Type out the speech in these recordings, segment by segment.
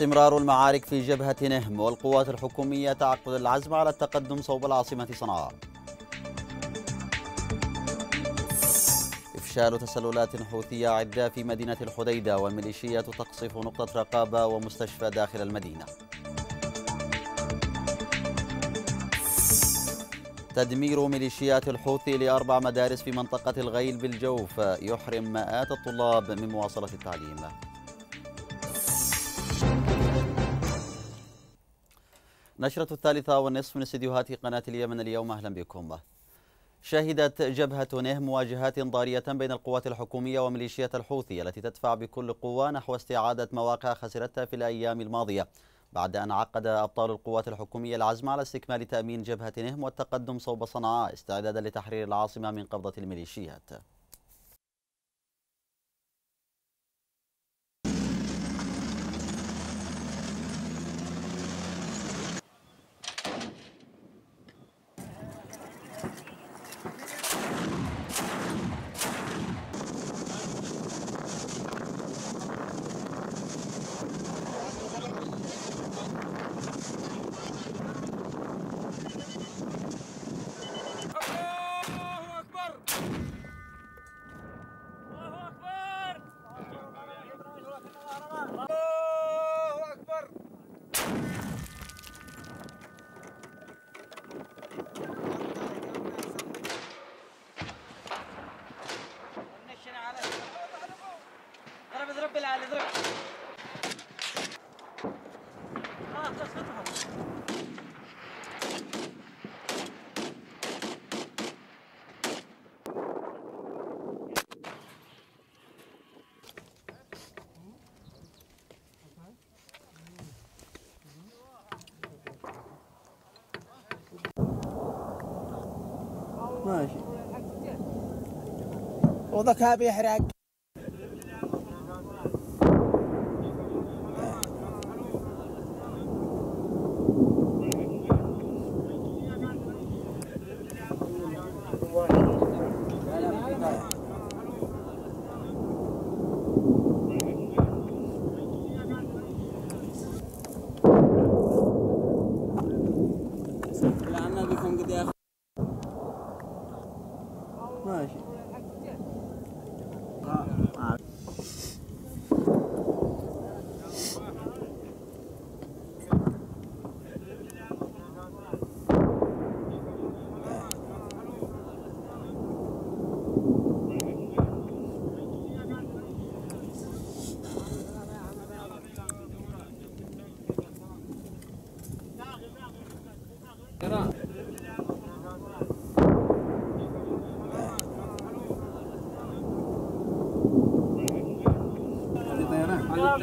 واستمرار المعارك في جبهة نهم والقوات الحكومية تعقد العزم على التقدم صوب العاصمة صنعاء إفشال تسللات حوثية عدة في مدينة الحديدة والميليشية تقصف نقطة رقابة ومستشفى داخل المدينة تدمير ميليشيات الحوثي لأربع مدارس في منطقة الغيل بالجوف يحرم مئات الطلاب من مواصلة التعليم نشرة الثالثة والنصف من استديوهات قناة اليمن اليوم أهلا بكم شهدت جبهة نهم مواجهات ضارية بين القوات الحكومية وميليشيات الحوثي التي تدفع بكل قوة نحو استعادة مواقع خسرتها في الأيام الماضية بعد أن عقد أبطال القوات الحكومية العزم على استكمال تأمين جبهة نهم والتقدم صوب صنعاء استعدادا لتحرير العاصمة من قبضة الميليشيات ماشي وضك هابي بيحرق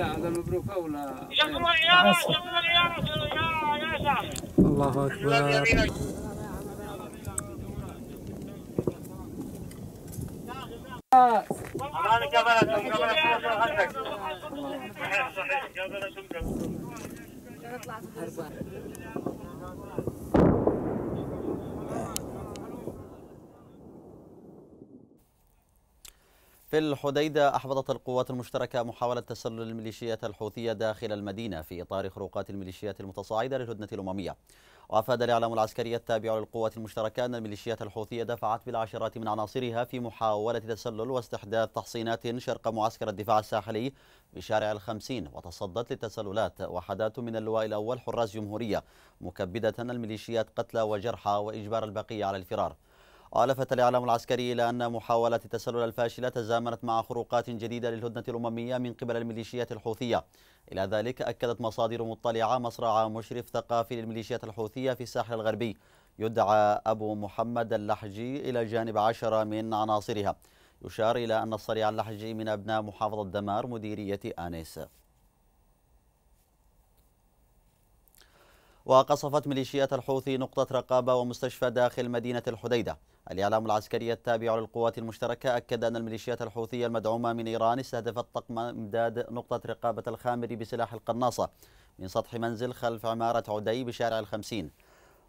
هذا يا اولى يا العياره جاكم العياره يا يا الله اكبر في الحديدة أحبطت القوات المشتركة محاولة تسلل الميليشيات الحوثية داخل المدينة في إطار خروقات الميليشيات المتصاعدة للهدنة الأممية وأفاد الإعلام العسكري التابع للقوات المشتركة أن الميليشيات الحوثية دفعت بالعشرات من عناصرها في محاولة تسلل واستحداث تحصينات شرق معسكر الدفاع الساحلي بشارع الخمسين وتصدت للتسللات وحدات من اللواء الأول حراس جمهورية مكبدة الميليشيات قتلى وجرحى وإجبار البقية على الفرار ولفت الإعلام العسكري إلى أن محاولات التسلل الفاشلة تزامنت مع خروقات جديدة للهدنة الأممية من قبل الميليشيات الحوثية إلى ذلك أكدت مصادر مطلعة مصرع مشرف ثقافي للميليشيات الحوثية في الساحل الغربي يدعى أبو محمد اللحجي إلى جانب عشرة من عناصرها يشار إلى أن الصريع اللحجي من أبناء محافظة دمار مديرية آنس وقصفت ميليشيات الحوثي نقطة رقابة ومستشفى داخل مدينة الحديدة الإعلام العسكري التابع للقوات المشتركة أكد أن الميليشيات الحوثية المدعومة من إيران استهدفت طقم إمداد نقطة رقابة الخامري بسلاح القناصة من سطح منزل خلف عمارة عدي بشارع الخمسين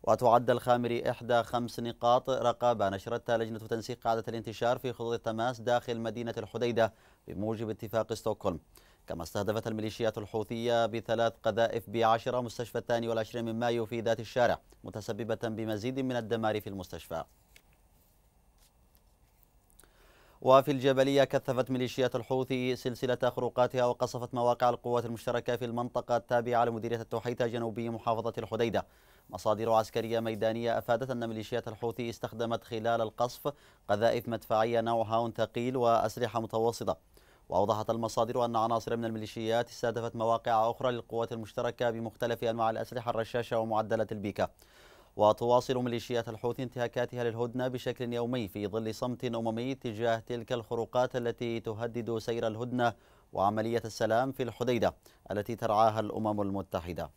وتعد الخامري إحدى خمس نقاط رقابة نشرتها لجنة تنسيق قاعدة الانتشار في خطوط التماس داخل مدينة الحديدة بموجب اتفاق ستوكهولم كما استهدفت الميليشيات الحوثية بثلاث قذائف بعشرة مستشفى الثاني والعشرين من مايو في ذات الشارع متسببة بمزيد من الدمار في المستشفى وفي الجبلية كثفت ميليشيات الحوثي سلسلة خروقاتها وقصفت مواقع القوات المشتركة في المنطقة التابعة لمديرية التوحيتة جنوبي محافظة الحديدة مصادر عسكرية ميدانية أفادت أن ميليشيات الحوثي استخدمت خلال القصف قذائف مدفعية نوعها ثقيل وأسلحة متوسطة وأوضحت المصادر أن عناصر من الميليشيات استهدفت مواقع أخرى للقوات المشتركة بمختلف أنواع الأسلحة الرشاشة ومعدلة البيكا وتواصل ميليشيات الحوثي انتهاكاتها للهدنة بشكل يومي في ظل صمت أممي تجاه تلك الخروقات التي تهدد سير الهدنة وعملية السلام في الحديدة التي ترعاها الأمم المتحدة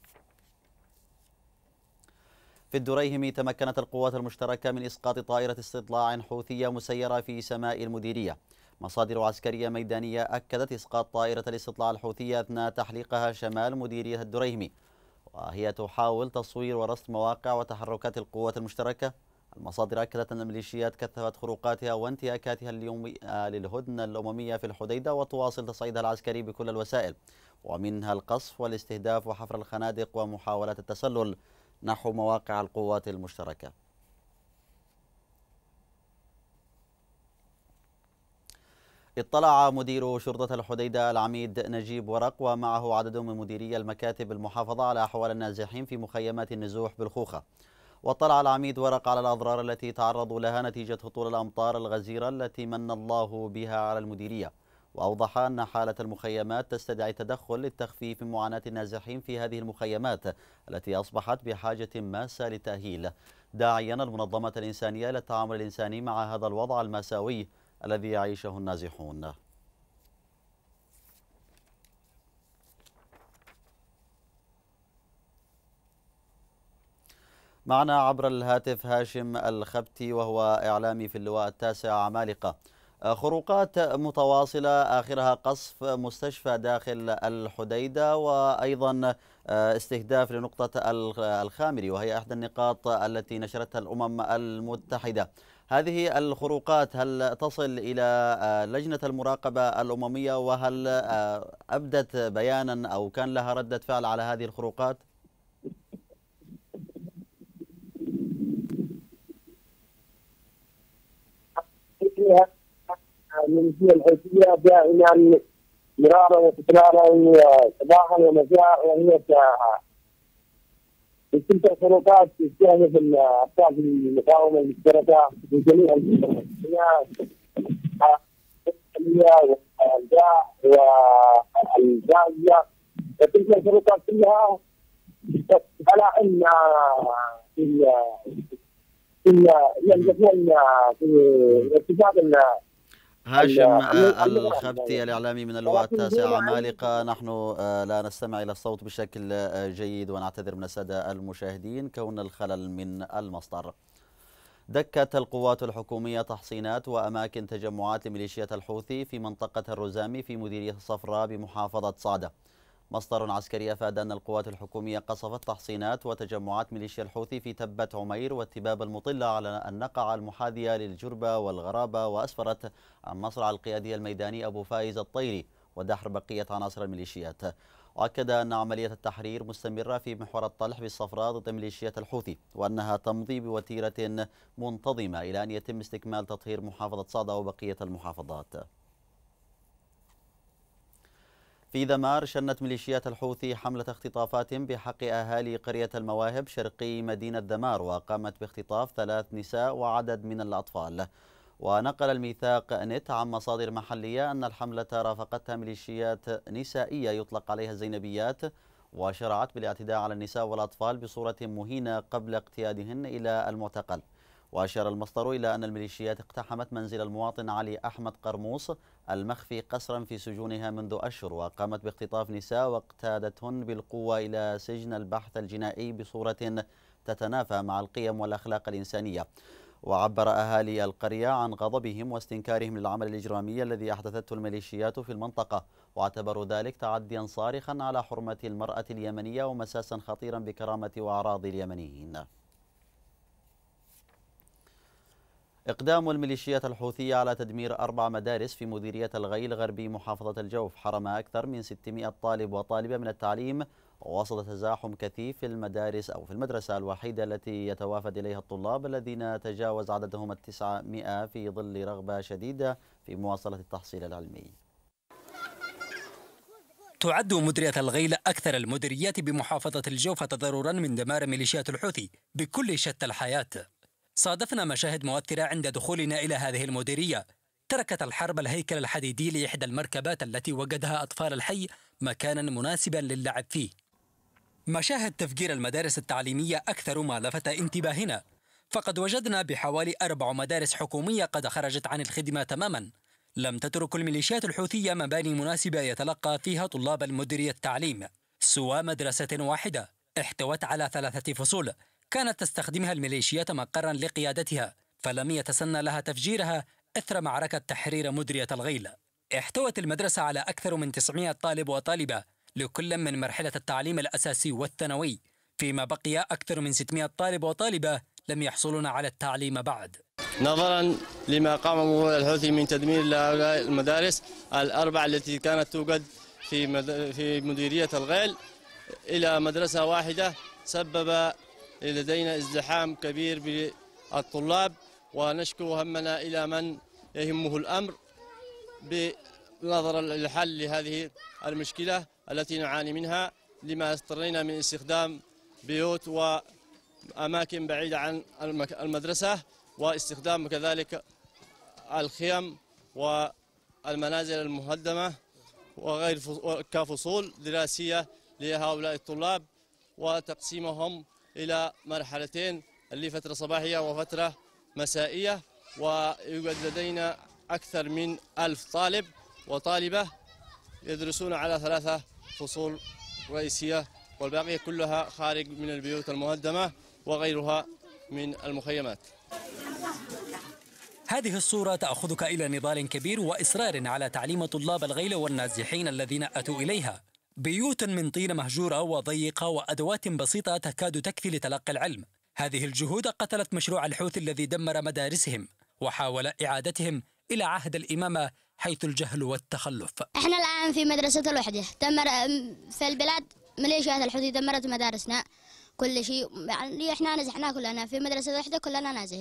في الدريهم تمكنت القوات المشتركة من إسقاط طائرة استطلاع حوثية مسيرة في سماء المديرية مصادر عسكرية ميدانية أكدت إسقاط طائرة الاستطلاع الحوثية أثناء تحليقها شمال مديرية الدريهمي وهي تحاول تصوير ورصد مواقع وتحركات القوات المشتركة المصادر أكدت أن الميليشيات كثفت خروقاتها وانتهاكاتها اليوم آه، للهدنة الأممية في الحديدة وتواصل تصعيدها العسكري بكل الوسائل ومنها القصف والاستهداف وحفر الخنادق ومحاولات التسلل نحو مواقع القوات المشتركة اطلع مدير شرطة الحديدة العميد نجيب ورق ومعه عدد من مديري المكاتب المحافظة على أحوال النازحين في مخيمات النزوح بالخوخة واطلع العميد ورق على الأضرار التي تعرضوا لها نتيجة هطول الأمطار الغزيرة التي من الله بها على المديرية وأوضح أن حالة المخيمات تستدعي التدخل للتخفيف من معاناة النازحين في هذه المخيمات التي أصبحت بحاجة ماسة للتأهيل داعيا المنظمة الإنسانية للتعامل الإنساني مع هذا الوضع المأساوي الذي يعيشه النازحون معنا عبر الهاتف هاشم الخبتي وهو إعلامي في اللواء التاسع عمالقة خروقات متواصلة آخرها قصف مستشفى داخل الحديدة وأيضا آه، استهداف لنقطة الخامري وهي إحدى النقاط التي نشرتها الأمم المتحدة هذه الخروقات هل تصل إلى لجنة المراقبة الأممية وهل أبدت بيانا أو كان لها ردة فعل على هذه الخروقات؟ من هي الحوثية دائما مرارا وتكرارا صباحا ومساء وهي تلك الخروقات تستهدف الاطراف المقاومه المشتركه في جميع المجتمعات والجاع وتلك السلطات كلها على ان في في في الاتفاق هاشم آه، الخبتي يعني. الإعلامي من اللواء التاسعة يعني. عمالقة نحن آه، لا نستمع إلى الصوت بشكل آه، جيد ونعتذر من السادة المشاهدين كون الخلل من المصدر دكت القوات الحكومية تحصينات وأماكن تجمعات لميليشيات الحوثي في منطقة الرزامي في مديرية الصفراء بمحافظة صعدة مصدر عسكري أفاد أن القوات الحكومية قصفت تحصينات وتجمعات ميليشيا الحوثي في تبة عمير والتباب المطلة على النقع المحاذية للجربة والغرابة وأسفرت عن مصرع القيادي الميداني أبو فايز الطيري ودحر بقية عناصر الميليشيات وأكد أن عملية التحرير مستمرة في محور الطلح بالصفراء ضد ميليشيات الحوثي وأنها تمضي بوتيرة منتظمة إلى أن يتم استكمال تطهير محافظة صعدة وبقية المحافظات في دمار شنت ميليشيات الحوثي حملة اختطافات بحق أهالي قرية المواهب شرقي مدينة دمار وقامت باختطاف ثلاث نساء وعدد من الأطفال ونقل الميثاق نت عن مصادر محلية أن الحملة رافقتها ميليشيات نسائية يطلق عليها الزينبيات وشرعت بالاعتداء على النساء والأطفال بصورة مهينة قبل اقتيادهن إلى المعتقل وأشار المصدر إلى أن الميليشيات اقتحمت منزل المواطن علي أحمد قرموص المخفي قسرا في سجونها منذ أشهر وقامت باختطاف نساء واقتادتهن بالقوة إلى سجن البحث الجنائي بصورة تتنافى مع القيم والأخلاق الإنسانية وعبر أهالي القرية عن غضبهم واستنكارهم للعمل الإجرامي الذي أحدثته الميليشيات في المنطقة واعتبروا ذلك تعديا صارخا على حرمة المرأة اليمنية ومساسا خطيرا بكرامة وأعراض اليمنيين إقدام الميليشيات الحوثية على تدمير أربع مدارس في مديرية الغيل غربي محافظة الجوف حرم أكثر من 600 طالب وطالبة من التعليم وسط تزاحم كثيف في المدارس أو في المدرسة الوحيدة التي يتوافد إليها الطلاب الذين تجاوز عددهم مئة في ظل رغبة شديدة في مواصلة التحصيل العلمي تعد مديرية الغيل أكثر المديريات بمحافظة الجوف تضررا من دمار ميليشيات الحوثي بكل شتى الحياة صادفنا مشاهد مؤثرة عند دخولنا إلى هذه المديرية تركت الحرب الهيكل الحديدي لإحدى المركبات التي وجدها أطفال الحي مكانا مناسبا للعب فيه مشاهد تفجير المدارس التعليمية أكثر ما لفت انتباهنا فقد وجدنا بحوالي أربع مدارس حكومية قد خرجت عن الخدمة تماما لم تترك الميليشيات الحوثية مباني مناسبة يتلقى فيها طلاب المديرية التعليم سوى مدرسة واحدة احتوت على ثلاثة فصول كانت تستخدمها الميليشيات مقرا لقيادتها فلم يتسنى لها تفجيرها إثر معركة تحرير مدرية الغيل احتوت المدرسة على أكثر من 900 طالب وطالبة لكل من مرحلة التعليم الأساسي والثانوي فيما بقي أكثر من 600 طالب وطالبة لم يحصلون على التعليم بعد نظرا لما قام الحوثي من تدمير لهؤلاء المدارس الأربع التي كانت توجد في في مديرية الغيل إلى مدرسة واحدة سبب لدينا ازدحام كبير بالطلاب ونشكر همنا إلى من يهمه الأمر بنظرا الحل لهذه المشكلة التي نعاني منها لما اضطرينا من استخدام بيوت وأماكن بعيدة عن المدرسة واستخدام كذلك الخيم والمنازل المهدمة وغير كفصول دراسية لهؤلاء الطلاب وتقسيمهم إلى مرحلتين اللي فترة صباحية وفترة مسائية ويوجد لدينا أكثر من ألف طالب وطالبة يدرسون على ثلاثة فصول رئيسية والباقية كلها خارج من البيوت المهدمة وغيرها من المخيمات هذه الصورة تأخذك إلى نضال كبير وإصرار على تعليم طلاب الغيل والنازحين الذين أتوا إليها بيوت من طين مهجورة وضيقة وأدوات بسيطة تكاد تكفي لتلقي العلم هذه الجهود قتلت مشروع الحوثي الذي دمر مدارسهم وحاول إعادتهم إلى عهد الإمامة حيث الجهل والتخلف احنا الآن في مدرسة الوحدة دمر في البلاد ميليشيات الحوثي دمرت مدارسنا كل شيء يعني احنا نزحنا كلنا في مدرسة الوحدة كلنا نازح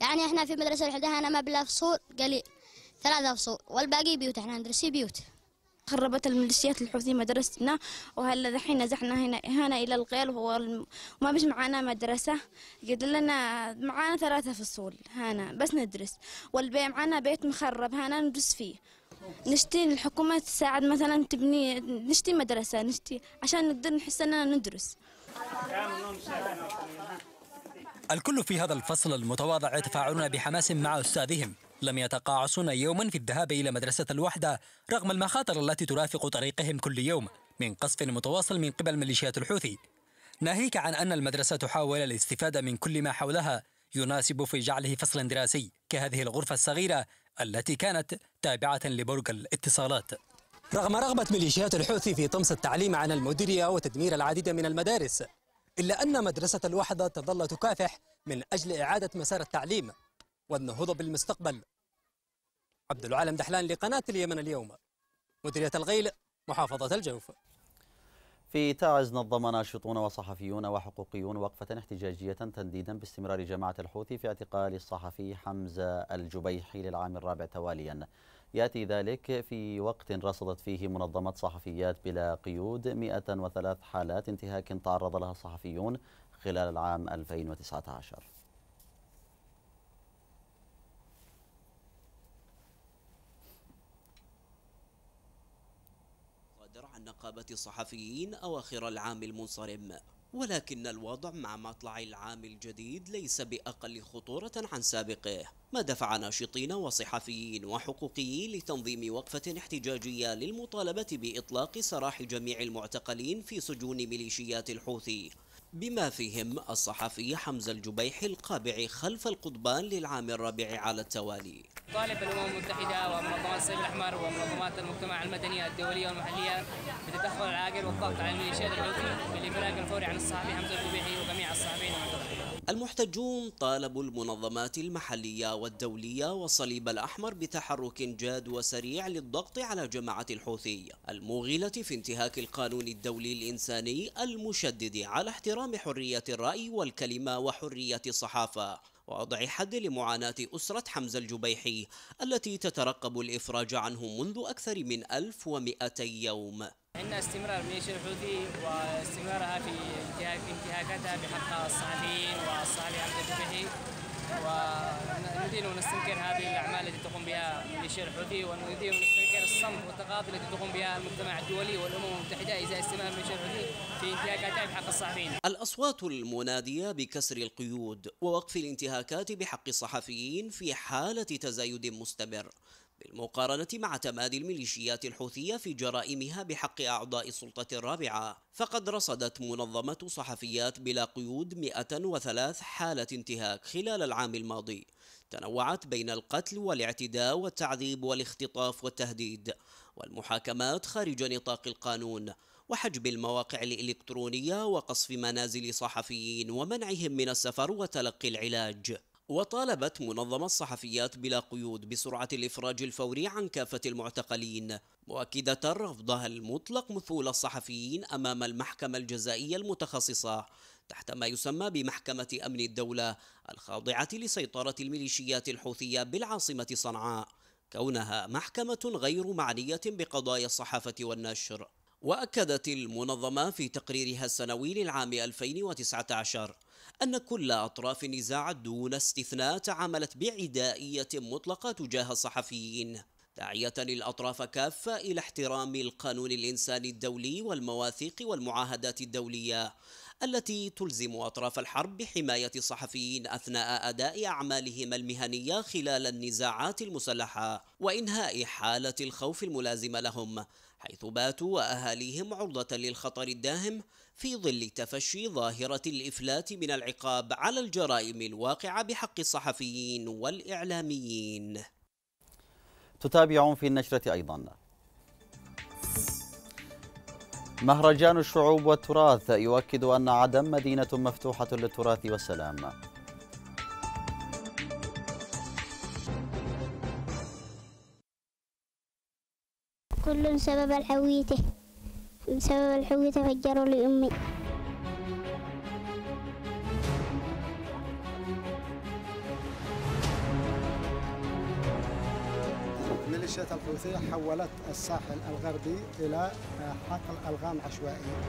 يعني احنا في مدرسة الوحدة أنا مبلغ فصول قليل ثلاثة فصول والباقي بيوت احنا ندرس بيوت خربت الميليشيات الحوثي مدرستنا وهلا ذحين نزحنا هنا هنا إلى الغيل وهو وما بيش معانا مدرسة قد لنا معانا ثلاثة فصول هنا بس ندرس والبي معانا بيت مخرب هنا ندرس فيه نشتي الحكومة تساعد مثلا تبني نشتي مدرسة نشتي عشان نقدر نحس أننا ندرس الكل في هذا الفصل المتواضع يتفاعلون بحماس مع أستاذهم لم يتقاعسون يوما في الذهاب إلى مدرسة الوحدة رغم المخاطر التي ترافق طريقهم كل يوم من قصف متواصل من قبل ميليشيات الحوثي ناهيك عن أن المدرسة تحاول الاستفادة من كل ما حولها يناسب في جعله فصل دراسي كهذه الغرفة الصغيرة التي كانت تابعة لبرج الاتصالات رغم رغبة ميليشيات الحوثي في طمس التعليم عن المديرية وتدمير العديد من المدارس إلا أن مدرسة الوحدة تظل تكافح من أجل إعادة مسار التعليم والنهوض بالمستقبل عبد العالم دحلان لقناة اليمن اليوم مديرية الغيل محافظة الجوف في تعز نظم ناشطون وصحفيون وحقوقيون وقفة احتجاجية تنديدا باستمرار جماعة الحوثي في اعتقال الصحفي حمزة الجبيحي للعام الرابع تواليا يأتي ذلك في وقت رصدت فيه منظمة صحفيات بلا قيود 103 حالات انتهاك تعرض لها الصحفيون خلال العام 2019 نقابة الصحفيين أواخر العام المنصرم ولكن الوضع مع مطلع العام الجديد ليس بأقل خطورة عن سابقه ما دفع ناشطين وصحفيين وحقوقيين لتنظيم وقفة احتجاجية للمطالبة بإطلاق سراح جميع المعتقلين في سجون ميليشيات الحوثي بما فيهم الصحفي حمزة الجبيحي القابع خلف القضبان للعام الرابع على التوالي طالب الأمم المتحدة ومنظمات الصليب الأحمر ومنظمات المجتمع المدني الدولية والمحلية بالتدخل العاقل والضغط على الميليشيات الحوثي بالإفراج الفوري عن الصحفي حمزة الجبيحي وجميع الصحفيين المعتقلين المحتجون طالبوا المنظمات المحلية والدولية والصليب الأحمر بتحرك جاد وسريع للضغط على جماعة الحوثي الموغلة في انتهاك القانون الدولي الإنساني المشدد على احترام حرية الرأي والكلمة وحرية الصحافة ووضع حد لمعاناة أسرة حمزة الجبيحي التي تترقب الإفراج عنه منذ أكثر من 1200 يوم ان استمرار ميليشيا الحوثي واستمرارها في انتهاكاتها بحق الصحفيين والصحفي عبد ونريد ان ونستنكر هذه الاعمال التي تقوم بها ميليشيا الحوثي ان ونستنكر الصمت والتقاطع التي تقوم بها المجتمع الدولي والامم المتحده ازاء استمرار ميليشيا الحوثي في انتهاكاتها بحق الصحفيين. الاصوات المناديه بكسر القيود ووقف الانتهاكات بحق الصحفيين في حاله تزايد مستمر بالمقارنة مع تمادي الميليشيات الحوثية في جرائمها بحق أعضاء السلطة الرابعة فقد رصدت منظمة صحفيات بلا قيود 103 حالة انتهاك خلال العام الماضي تنوعت بين القتل والاعتداء والتعذيب والاختطاف والتهديد والمحاكمات خارج نطاق القانون وحجب المواقع الإلكترونية وقصف منازل صحفيين ومنعهم من السفر وتلقي العلاج وطالبت منظمة الصحفيات بلا قيود بسرعة الإفراج الفوري عن كافة المعتقلين مؤكدة رفضها المطلق مثول الصحفيين أمام المحكمة الجزائية المتخصصة تحت ما يسمى بمحكمة أمن الدولة الخاضعة لسيطرة الميليشيات الحوثية بالعاصمة صنعاء كونها محكمة غير معنية بقضايا الصحافة والنشر وأكدت المنظمة في تقريرها السنوي للعام 2019 أن كل أطراف النزاع دون استثناء تعاملت بعدائية مطلقة تجاه الصحفيين داعية الأطراف كافة إلى احترام القانون الإنساني الدولي والمواثيق والمعاهدات الدولية التي تلزم أطراف الحرب بحماية الصحفيين أثناء أداء أعمالهم المهنية خلال النزاعات المسلحة وإنهاء حالة الخوف الملازمة لهم حيث باتوا واهاليهم عرضه للخطر الداهم في ظل تفشي ظاهره الافلات من العقاب على الجرائم الواقعه بحق الصحفيين والاعلاميين. تتابعون في النشره ايضا. مهرجان الشعوب والتراث يؤكد ان عدن مدينه مفتوحه للتراث والسلام. كل سبب الحويته بسبب الحويته فجروا لي أمي ميليشيات الحوثية حولت الساحل الغربي إلى آه، حقل ألغام عشوائية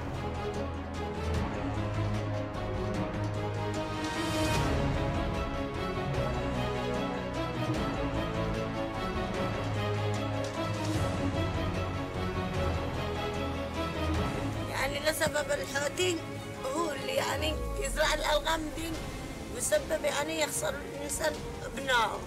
سبب الحوتي هو اللي يعني يزرع الألغام دي ويسبب يعني يخسر الإنسان ابنائه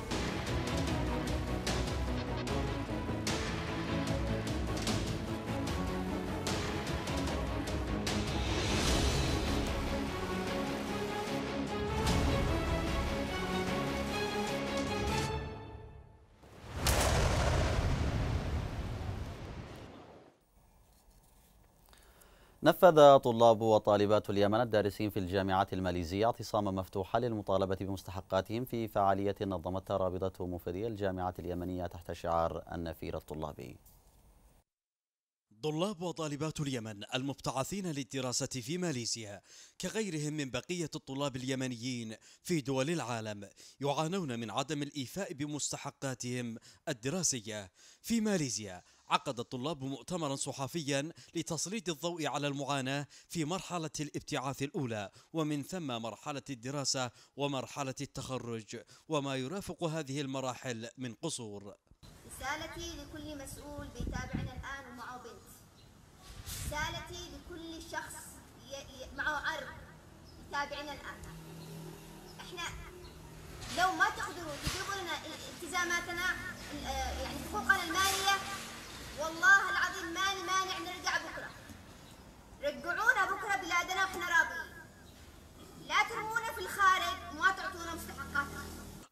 نفذ طلاب وطالبات اليمن الدارسين في الجامعات الماليزية اعتصاما مفتوحا للمطالبة بمستحقاتهم في فعالية نظمتها رابطة مفدي الجامعة اليمنية تحت شعار النفير الطلابي طلاب وطالبات اليمن المبتعثين للدراسة في ماليزيا كغيرهم من بقية الطلاب اليمنيين في دول العالم يعانون من عدم الإيفاء بمستحقاتهم الدراسية في ماليزيا عقد الطلاب مؤتمرا صحفيا لتسليط الضوء على المعاناة في مرحلة الابتعاث الأولى ومن ثم مرحلة الدراسة ومرحلة التخرج وما يرافق هذه المراحل من قصور رسالتي لكل مسؤول بيتابعنا الآن ومعه بنت رسالتي لكل شخص معه عرض يتابعنا الآن احنا لو ما تقدروا تجيبوا لنا التزاماتنا يعني حقوقنا المالية والله العظيم ماني مانع نرجع بكره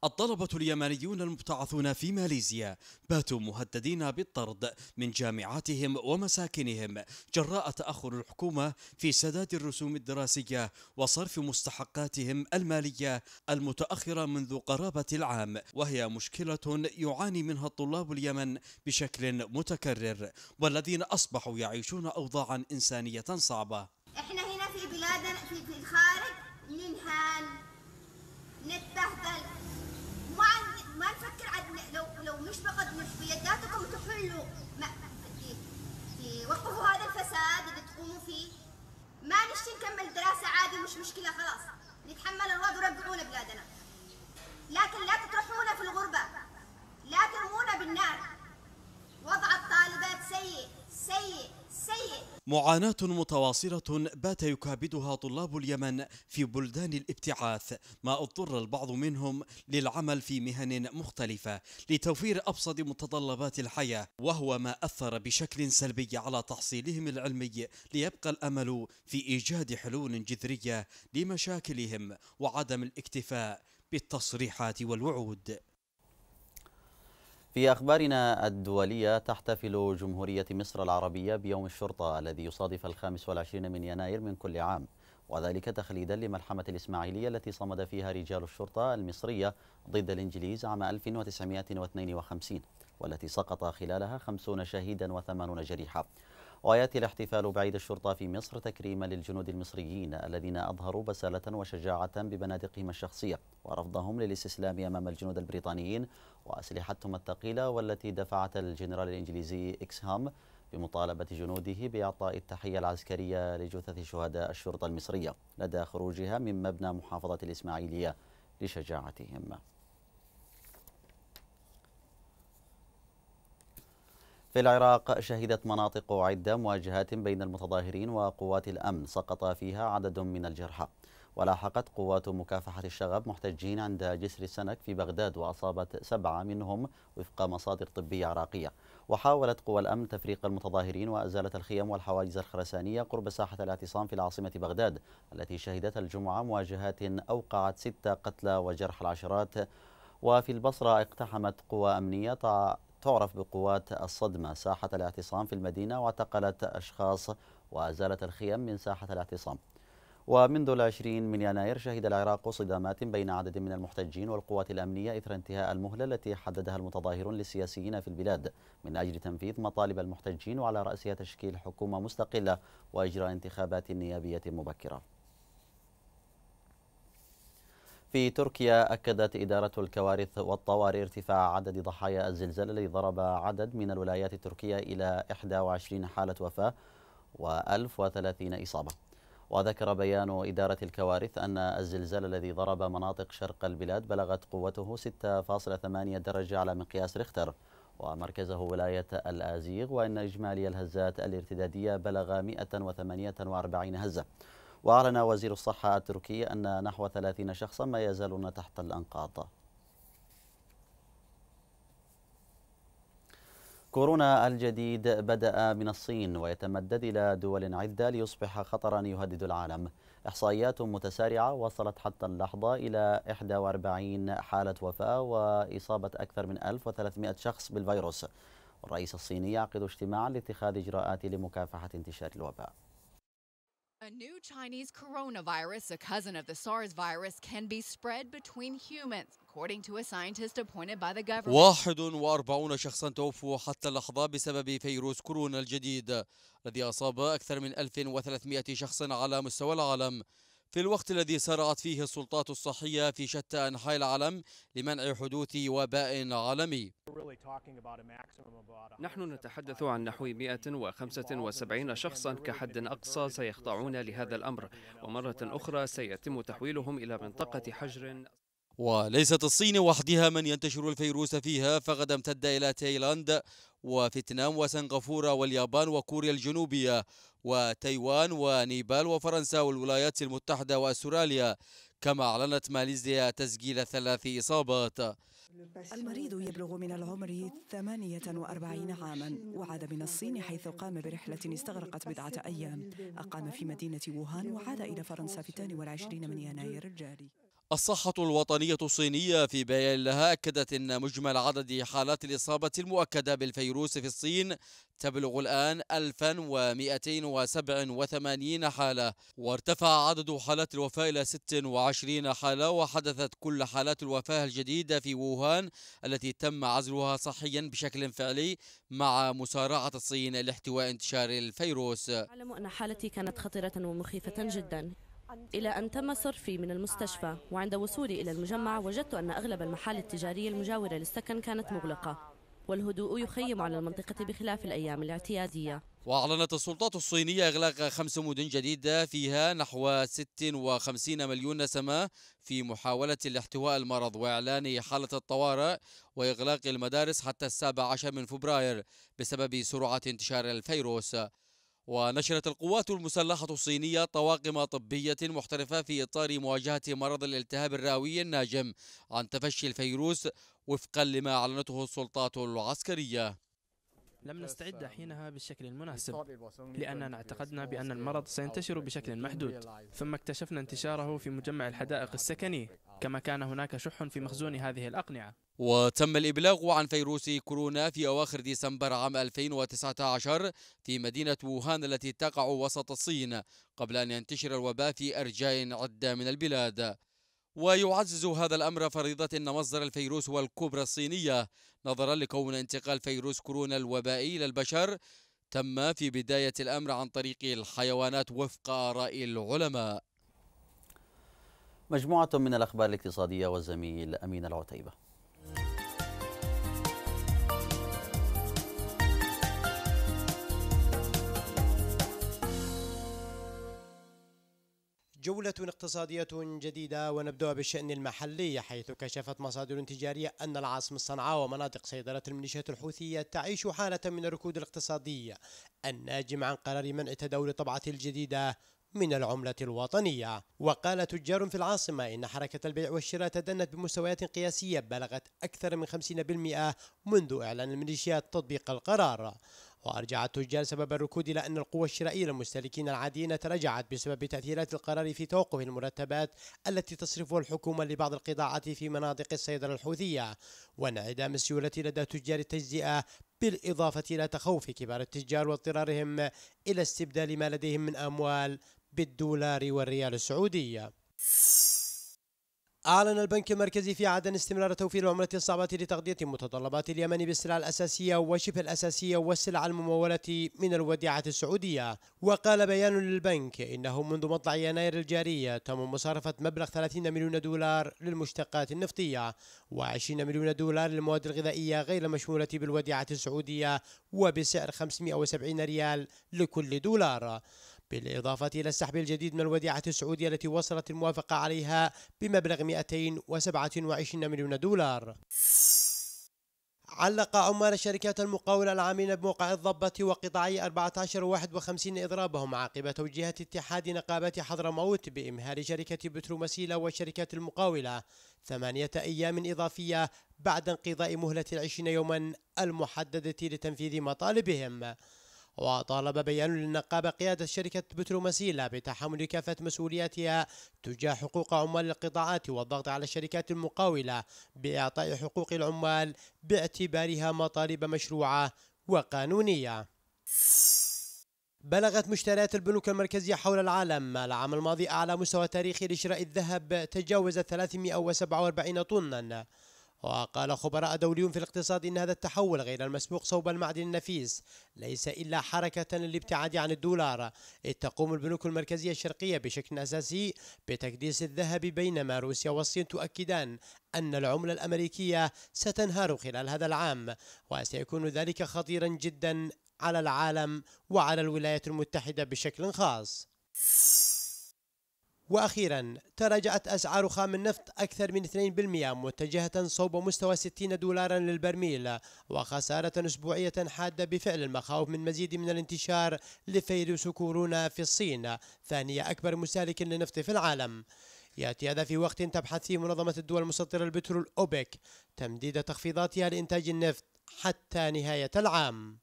الطلبة اليمنيون المبتعثون في ماليزيا باتوا مهددين بالطرد من جامعاتهم ومساكنهم جراء تأخر الحكومة في سداد الرسوم الدراسية وصرف مستحقاتهم المالية المتأخرة منذ قرابة العام وهي مشكلة يعاني منها الطلاب اليمن بشكل متكرر والذين أصبحوا يعيشون أوضاعا إنسانية صعبة احنا هنا في بلادنا في الخارج ننهان نتبهدل ما نفكر عاد لو لو مش بقد بيداتكم تحلوا ما توقفوا هذا الفساد اللي تقوموا فيه ما نشتي نكمل دراسة عادي مش مشكلة خلاص نتحمل الوضع ورجعونا بلادنا لكن لا تطرحونا في الغربة لا ترمونا بالنار وضع الطالبات سيء سيء معاناة متواصلة بات يكابدها طلاب اليمن في بلدان الابتعاث ما اضطر البعض منهم للعمل في مهن مختلفة لتوفير أبسط متطلبات الحياة وهو ما أثر بشكل سلبي على تحصيلهم العلمي ليبقى الأمل في إيجاد حلول جذرية لمشاكلهم وعدم الاكتفاء بالتصريحات والوعود في أخبارنا الدولية تحتفل جمهورية مصر العربية بيوم الشرطة الذي يصادف الخامس والعشرين من يناير من كل عام وذلك تخليدا لملحمة الإسماعيلية التي صمد فيها رجال الشرطة المصرية ضد الإنجليز عام 1952 والتي سقط خلالها 50 شهيدا و80 جريحا وياتي الاحتفال بعيد الشرطه في مصر تكريما للجنود المصريين الذين اظهروا بساله وشجاعه ببنادقهم الشخصيه ورفضهم للاستسلام امام الجنود البريطانيين وأسلحتهم الثقيلة والتي دفعت الجنرال الإنجليزي إكسهام بمطالبة جنوده بإعطاء التحية العسكرية لجثث شهداء الشرطة المصرية لدى خروجها من مبنى محافظة الإسماعيلية لشجاعتهم في العراق شهدت مناطق عدة مواجهات بين المتظاهرين وقوات الأمن سقط فيها عدد من الجرحى ولاحقت قوات مكافحة الشغب محتجين عند جسر السنك في بغداد وأصابت سبعة منهم وفق مصادر طبية عراقية وحاولت قوى الأمن تفريق المتظاهرين وأزالت الخيم والحواجز الخرسانية قرب ساحة الاعتصام في العاصمة بغداد التي شهدت الجمعة مواجهات أوقعت ستة قتلى وجرح العشرات وفي البصرة اقتحمت قوى أمنية تعرف بقوات الصدمة ساحة الاعتصام في المدينة واعتقلت أشخاص وأزالت الخيم من ساحة الاعتصام ومنذ العشرين من يناير شهد العراق صدامات بين عدد من المحتجين والقوات الأمنية إثر انتهاء المهلة التي حددها المتظاهرون للسياسيين في البلاد من أجل تنفيذ مطالب المحتجين وعلى رأسها تشكيل حكومة مستقلة وإجراء انتخابات نيابية مبكرة في تركيا أكدت إدارة الكوارث والطوارئ ارتفاع عدد ضحايا الزلزال الذي ضرب عدد من الولايات التركية إلى 21 حالة وفاة و1030 إصابة وذكر بيان إدارة الكوارث أن الزلزال الذي ضرب مناطق شرق البلاد بلغت قوته 6.8 درجة على مقياس ريختر ومركزه ولاية الأزيغ وأن إجمالي الهزات الارتدادية بلغ 148 هزة وأعلن وزير الصحة التركي أن نحو 30 شخصا ما يزالون تحت الأنقاض كورونا الجديد بدأ من الصين ويتمدد إلى دول عدة ليصبح خطرا يهدد العالم إحصائيات متسارعة وصلت حتى اللحظة إلى 41 حالة وفاة وإصابة أكثر من 1300 شخص بالفيروس الرئيس الصيني يعقد اجتماعا لاتخاذ إجراءات لمكافحة انتشار الوباء A new Chinese coronavirus, a cousin of the SARS virus, can be spread between humans, according to a scientist appointed by the government. 41 شخصا توفوا حتى اللحظة بسبب فيروس كورونا الجديد الذي أصاب أكثر من 1300 شخص على مستوى العالم في الوقت الذي سرعت فيه السلطات الصحية في شتى أنحاء العالم لمنع حدوث وباء عالمي نحن نتحدث عن نحو 175 شخصا كحد أقصى سيخضعون لهذا الأمر ومرة أخرى سيتم تحويلهم إلى منطقة حجر وليست الصين وحدها من ينتشر الفيروس فيها فقد امتد إلى تايلاند وفيتنام وسنغافورة واليابان وكوريا الجنوبية وتايوان ونيبال وفرنسا والولايات المتحدة وأستراليا كما أعلنت ماليزيا تسجيل ثلاث إصابات المريض يبلغ من العمر 48 عاما وعاد من الصين حيث قام برحلة استغرقت بضعة أيام أقام في مدينة ووهان وعاد إلى فرنسا في 22 من يناير الجاري الصحة الوطنية الصينية في بيان لها أكدت أن مجمل عدد حالات الإصابة المؤكدة بالفيروس في الصين تبلغ الآن 1287 حالة وارتفع عدد حالات الوفاة إلى 26 حالة وحدثت كل حالات الوفاة الجديدة في ووهان التي تم عزلها صحيا بشكل فعلي مع مسارعة الصين لاحتواء انتشار الفيروس أعلم أن حالتي كانت خطرة ومخيفة جدا إلى أن تم صرفي من المستشفى وعند وصولي إلى المجمع وجدت أن أغلب المحال التجارية المجاورة للسكن كانت مغلقة والهدوء يخيم على المنطقة بخلاف الأيام الاعتيادية وأعلنت السلطات الصينية إغلاق خمس مدن جديدة فيها نحو 56 مليون نسمة في محاولة لاحتواء المرض وإعلان حالة الطوارئ وإغلاق المدارس حتى السابع عشر من فبراير بسبب سرعة انتشار الفيروس ونشرت القوات المسلحة الصينية طواقم طبية محترفة في إطار مواجهة مرض الالتهاب الرئوي الناجم عن تفشي الفيروس وفقا لما أعلنته السلطات العسكرية لم نستعد um, حينها بالشكل المناسب لأننا اعتقدنا بأن المرض سينتشر بشكل محدود ثم اكتشفنا انتشاره في مجمع الحدائق السكني كما كان هناك شح في مخزون هذه الأقنعة وتم الإبلاغ عن فيروس كورونا في أواخر ديسمبر عام 2019 في مدينة ووهان التي تقع وسط الصين قبل أن ينتشر الوباء في أرجاء عدة من البلاد ويعزز هذا الأمر فريضة أن مصدر الفيروس هو الكوبرا الصينية نظرا لكون انتقال فيروس كورونا الوبائي إلى البشر تم في بداية الأمر عن طريق الحيوانات وفق آراء العلماء مجموعة من الأخبار الاقتصادية والزميل أمين العتيبة جولة اقتصادية جديدة ونبدأ بالشأن المحلي حيث كشفت مصادر تجارية أن العاصمة صنعاء ومناطق سيطرة الميليشيات الحوثية تعيش حالة من الركود الاقتصادي الناجم عن قرار منع تداول طبعة الجديدة من العملة الوطنية وقال تجار في العاصمة إن حركة البيع والشراء تدنت بمستويات قياسية بلغت أكثر من 50% منذ إعلان الميليشيات تطبيق القرار وأرجع التجار سبب الركود إلى أن القوة الشرائية للمستهلكين العاديين تراجعت بسبب تأثيرات القرار في توقف المرتبات التي تصرفها الحكومة لبعض القطاعات في مناطق الصيدلة الحوثية وانعدام السيولة لدى تجار التجزئة بالإضافة إلى تخوف كبار التجار واضطرارهم إلى استبدال ما لديهم من أموال بالدولار والريال السعودي أعلن البنك المركزي في عدن استمرار توفير العملة الصعبة لتغطية متطلبات اليمن بالسلع الأساسية وشبه الأساسية والسلع الممولة من الوديعة السعودية وقال بيان للبنك إنه منذ مطلع يناير الجارية تم مصارفة مبلغ 30 مليون دولار للمشتقات النفطية و20 مليون دولار للمواد الغذائية غير مشمولة بالوديعة السعودية وبسعر 570 ريال لكل دولار بالإضافة إلى السحب الجديد من الوديعة السعودية التي وصلت الموافقة عليها بمبلغ 227 مليون دولار علق عمال الشركات المقاولة العاملين بموقع الضبة وقطاعي 14 و 51 إضرابهم عقب توجيهات اتحاد نقابات حضرموت بإمهال شركة بترومسيلة والشركات المقاولة ثمانية أيام إضافية بعد انقضاء مهلة العشرين يوما المحددة لتنفيذ مطالبهم وطالب بيان للنقابة قيادة شركة بتروماسيلا بتحمل كافة مسؤولياتها تجاه حقوق عمال القطاعات والضغط على الشركات المقاولة بإعطاء حقوق العمال باعتبارها مطالب مشروعة وقانونية بلغت مشتريات البنوك المركزية حول العالم العام الماضي أعلى مستوى تاريخي لشراء الذهب تجاوز 347 طناً وقال خبراء دوليون في الاقتصاد إن هذا التحول غير المسبوق صوب المعدن النفيس ليس إلا حركة للابتعاد عن الدولار إذ تقوم البنوك المركزية الشرقية بشكل أساسي بتكديس الذهب بينما روسيا والصين تؤكدان أن العملة الأمريكية ستنهار خلال هذا العام وسيكون ذلك خطيرا جدا على العالم وعلى الولايات المتحدة بشكل خاص وأخيرا تراجعت أسعار خام النفط أكثر من 2% متجهة صوب مستوى 60 دولارا للبرميل وخسارة أسبوعية حادة بفعل المخاوف من مزيد من الانتشار لفيروس كورونا في الصين ثاني أكبر مستهلك للنفط في العالم ياتي هذا في وقت تبحث فيه منظمه الدول المسطره للبترول اوبك تمديد تخفيضاتها لانتاج النفط حتى نهايه العام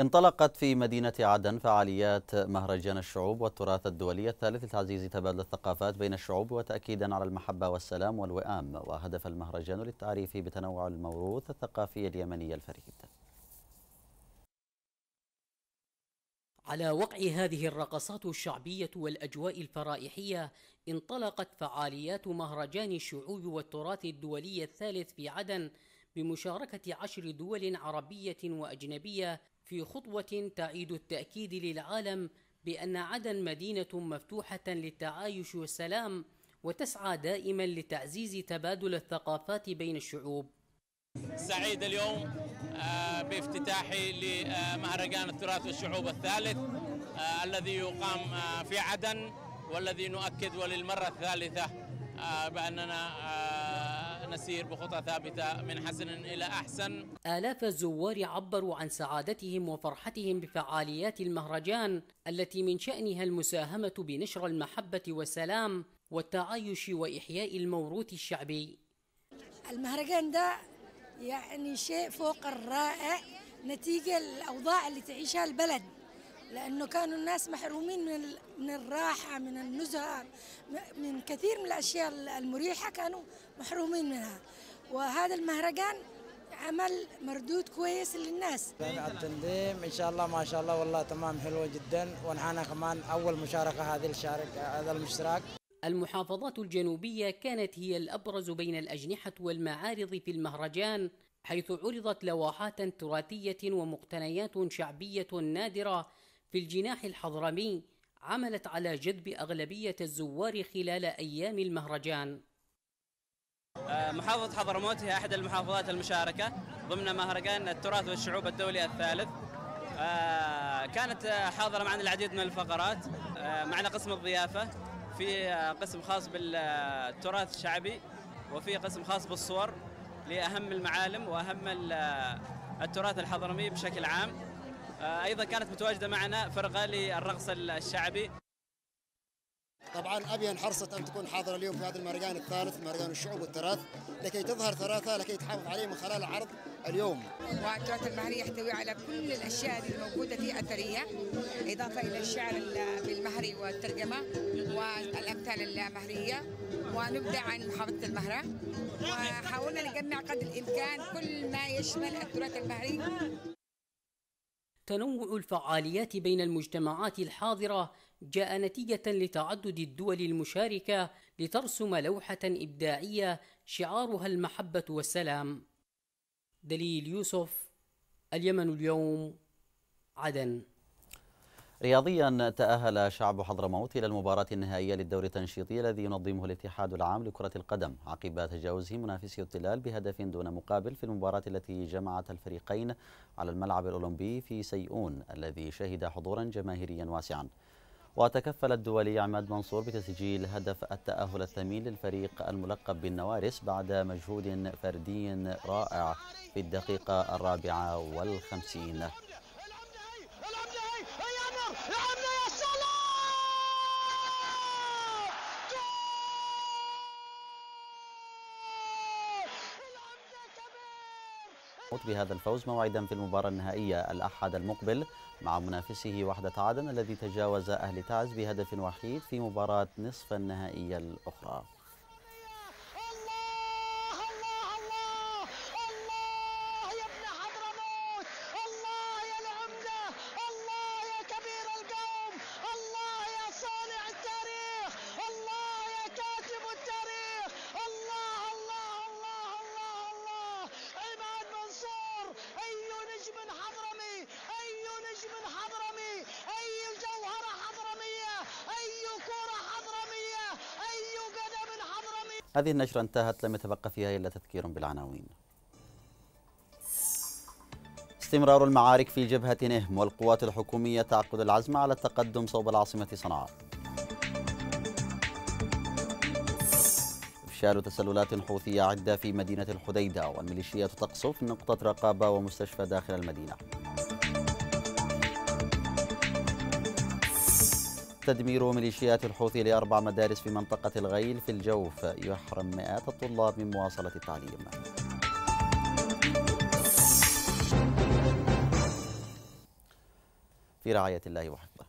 انطلقت في مدينة عدن فعاليات مهرجان الشعوب والتراث الدولي الثالث لتعزيز تبادل الثقافات بين الشعوب وتأكيدا على المحبة والسلام والوئام وهدف المهرجان للتعريف بتنوع الموروث الثقافي اليمني الفريد على وقع هذه الرقصات الشعبية والأجواء الفرائحية انطلقت فعاليات مهرجان الشعوب والتراث الدولي الثالث في عدن بمشاركة عشر دول عربية وأجنبية في خطوة تعيد التأكيد للعالم بأن عدن مدينة مفتوحة للتعايش والسلام وتسعى دائما لتعزيز تبادل الثقافات بين الشعوب سعيد اليوم آه، بافتتاحي لمهرجان التراث والشعوب الثالث آه، الذي يقام آه، في عدن والذي نؤكد وللمرة الثالثة بأننا نسير بخطى ثابتة من حسن إلى أحسن آلاف الزوار عبروا عن سعادتهم وفرحتهم بفعاليات المهرجان التي من شأنها المساهمة بنشر المحبة والسلام والتعايش وإحياء الموروث الشعبي المهرجان ده يعني شيء فوق الرائع نتيجة الأوضاع اللي تعيشها البلد لأنه كانوا الناس محرومين من من الراحة من النزهة من كثير من الأشياء المريحة كانوا محرومين منها وهذا المهرجان عمل مردود كويس للناس على التنظيم ان شاء الله ما شاء الله والله تمام حلوه جدا ونحن كمان اول مشاركه هذه الشارك هذا المشترك المحافظات الجنوبيه كانت هي الابرز بين الاجنحه والمعارض في المهرجان حيث عرضت لوحات تراثيه ومقتنيات شعبيه نادره في الجناح الحضرمي عملت على جذب أغلبية الزوار خلال أيام المهرجان آه، محافظة حضرموت هي أحد المحافظات المشاركة ضمن مهرجان التراث والشعوب الدولي الثالث آه، كانت حاضرة معنا العديد من الفقرات آه، معنا قسم الضيافة في قسم خاص بالتراث الشعبي وفي قسم خاص بالصور لأهم المعالم وأهم التراث الحضرمي بشكل عام آه، ايضا كانت متواجده معنا فرقه للرقص الشعبي طبعا ابين حرصت ان تكون حاضره اليوم في هذا المهرجان الثالث مهرجان الشعوب والتراث لكي تظهر تراثها لكي تحافظ عليه من خلال عرض اليوم. والتراث المهري يحتوي على كل الاشياء الموجوده في اثريه اضافه الى الشعر بالمهري والترجمه والامثال المهريه ونبدا عن محافظه المهره وحاولنا نجمع قدر الامكان كل ما يشمل التراث المهري تنوع الفعاليات بين المجتمعات الحاضرة جاء نتيجة لتعدد الدول المشاركة لترسم لوحة إبداعية شعارها المحبة والسلام دليل يوسف اليمن اليوم عدن رياضيا تأهل شعب حضرموت إلى المباراة النهائية للدور التنشيطي الذي ينظمه الاتحاد العام لكرة القدم عقب تجاوزه منافسي التلال بهدف دون مقابل في المباراة التي جمعت الفريقين على الملعب الأولمبي في سيئون الذي شهد حضورا جماهيريا واسعا وتكفل الدولي عماد منصور بتسجيل هدف التأهل الثمين للفريق الملقب بالنوارس بعد مجهود فردي رائع في الدقيقة الرابعة والخمسين بهذا الفوز موعدا في المباراة النهائية الأحد المقبل مع منافسه وحدة عدن الذي تجاوز أهل تعز بهدف وحيد في مباراة نصف النهائية الأخرى هذه النشرة انتهت لم يتبقى فيها إلا تذكير بالعناوين استمرار المعارك في جبهة نهم والقوات الحكومية تعقد العزم على التقدم صوب العاصمة صنعاء إفشال تسللات حوثية عدة في مدينة الحديدة والميليشيات تقصف نقطة رقابة ومستشفى داخل المدينة تدمير ميليشيات الحوثي لأربع مدارس في منطقة الغيل في الجوف يحرم مئات الطلاب من مواصلة التعليم في رعاية الله وحفظه